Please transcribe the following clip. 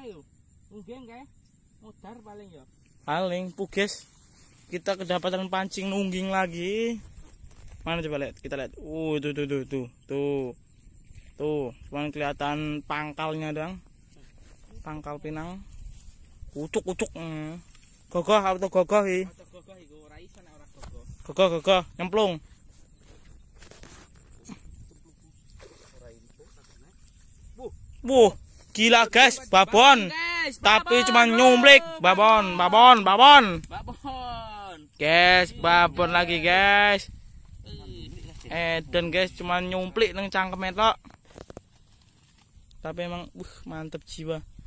ayo mutar paling ya Paling puges. Kita kedapatan pancing nungging lagi. Mana coba lihat? Kita lihat. Uh, itu tuh tuh tuh. Tuh. Tuh, cuman kelihatan pangkalnya dong. Pangkal pinang. Kucuk-kucuk. Hmm. Gogoh atau gogoh hi Gogoh gogoh. Gogoh gogoh nyemplung. Wuh. Gila guys, babon. Tapi cuma nyumlik babon, babon, babon. Babon. Guys, babon lagi iya. guys. Iya. Eh, dan guys cuma nyumplik neng cangkeme Tapi emang uh mantep jiwa.